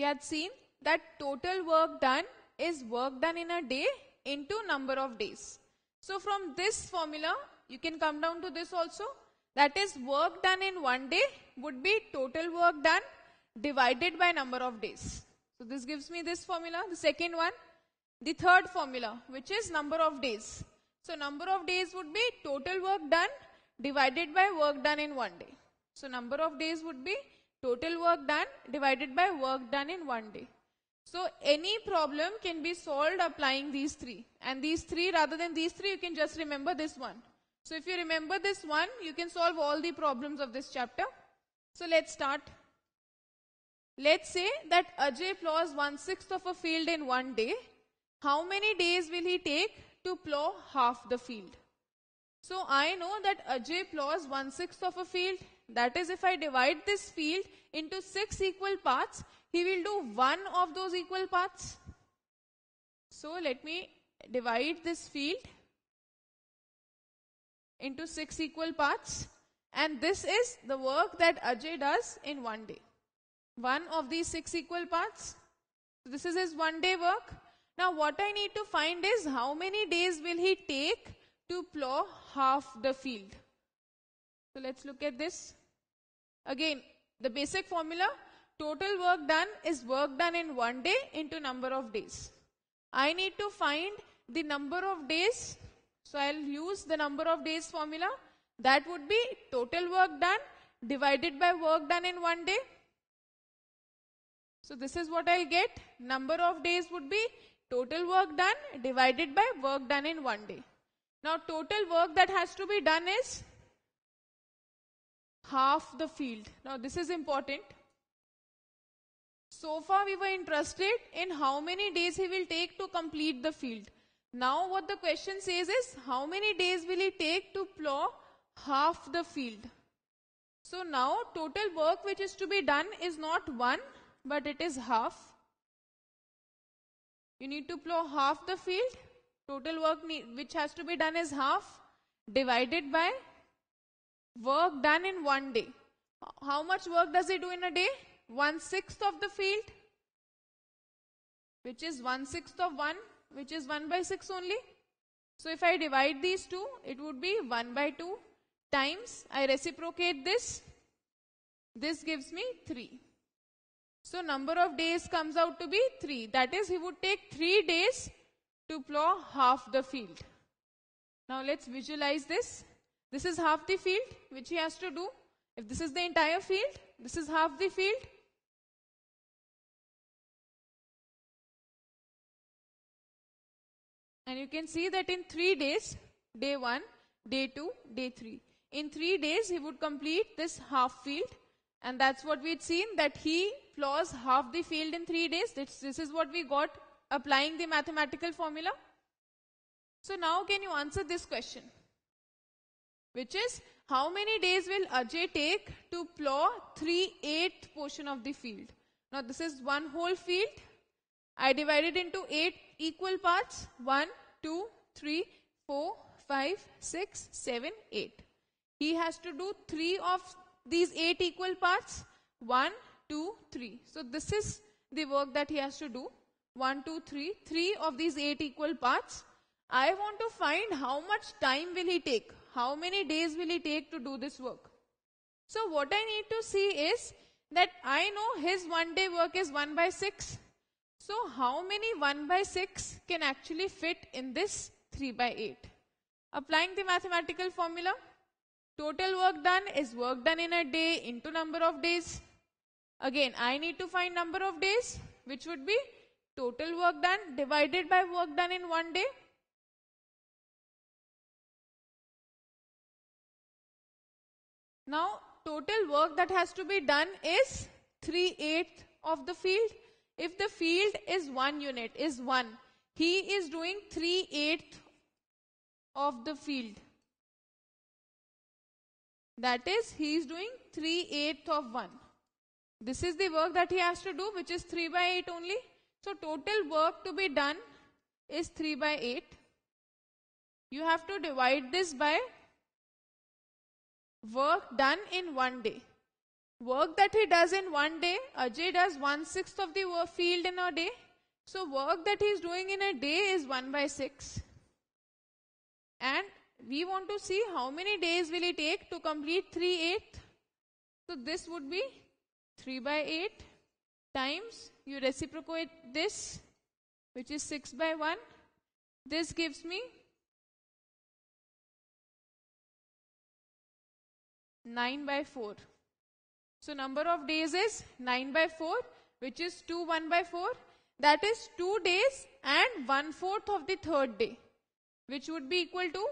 We had seen that total work done is work done in a day into number of days. So from this formula, you can come down to this also. That is work done in one day would be total work done divided by number of days. So this gives me this formula, the second one. The third formula, which is number of days. So number of days would be total work done divided by work done in one day. So number of days would be Total work done divided by work done in one day. So any problem can be solved applying these three. And these three, rather than these three, you can just remember this one. So if you remember this one, you can solve all the problems of this chapter. So let's start. Let's say that Ajay plows one sixth of a field in one day. How many days will he take to plow half the field? So I know that Ajay plows one sixth of a field that is if I divide this field into six equal parts, he will do one of those equal parts. So let me divide this field into six equal parts. And this is the work that Ajay does in one day. One of these six equal parts. So this is his one day work. Now what I need to find is how many days will he take to plow half the field. So let's look at this. Again, the basic formula, total work done is work done in one day into number of days. I need to find the number of days. So I'll use the number of days formula. That would be total work done divided by work done in one day. So this is what I'll get. Number of days would be total work done divided by work done in one day. Now total work that has to be done is half the field. Now this is important. So far we were interested in how many days he will take to complete the field. Now what the question says is how many days will it take to plow half the field. So now total work which is to be done is not one but it is half. You need to plow half the field. Total work which has to be done is half divided by Work done in one day. How much work does he do in a day? One sixth of the field, which is one sixth of one, which is one by six only. So if I divide these two, it would be one by two times I reciprocate this. This gives me three. So number of days comes out to be three. That is, he would take three days to plow half the field. Now let's visualize this. This is half the field which he has to do. If this is the entire field, this is half the field. And you can see that in three days, day one, day two, day three. In three days, he would complete this half field. And that's what we'd seen that he plows half the field in three days. This, this is what we got applying the mathematical formula. So now can you answer this question? which is how many days will Ajay take to plow 3 8th portion of the field. Now this is one whole field. I divided into 8 equal parts 1, 2, 3, 4, 5, 6, 7, 8. He has to do 3 of these 8 equal parts 1, 2, 3. So this is the work that he has to do 1, 2, 3. 3 of these 8 equal parts I want to find how much time will he take? How many days will he take to do this work? So what I need to see is that I know his one day work is 1 by 6. So how many 1 by 6 can actually fit in this 3 by 8? Applying the mathematical formula, total work done is work done in a day into number of days. Again, I need to find number of days, which would be total work done divided by work done in one day Now, total work that has to be done is 3 eighth of the field. If the field is 1 unit, is 1, he is doing 3 eighth of the field. That is, he is doing 3 eighth of 1. This is the work that he has to do, which is 3 by 8 only. So, total work to be done is 3 by 8. You have to divide this by work done in one day. Work that he does in one day, Ajay does one sixth of the field in a day. So work that he is doing in a day is one by six. And we want to see how many days will it take to complete three eighth. So this would be three by eight times you reciprocate this, which is six by one. This gives me 9 by 4. So number of days is 9 by 4 which is 2 1 by 4 that is 2 days and 1 fourth of the third day which would be equal to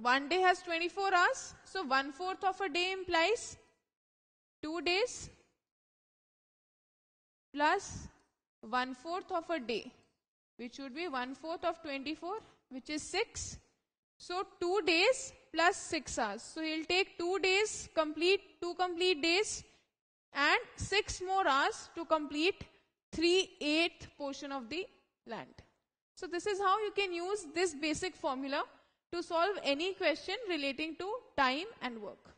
one day has 24 hours so 1 fourth of a day implies 2 days plus 1 fourth of a day which would be 1 fourth of 24 which is 6 so 2 days plus 6 hours. So he'll take 2 days complete, 2 complete days and 6 more hours to complete 3 eighth portion of the land. So this is how you can use this basic formula to solve any question relating to time and work.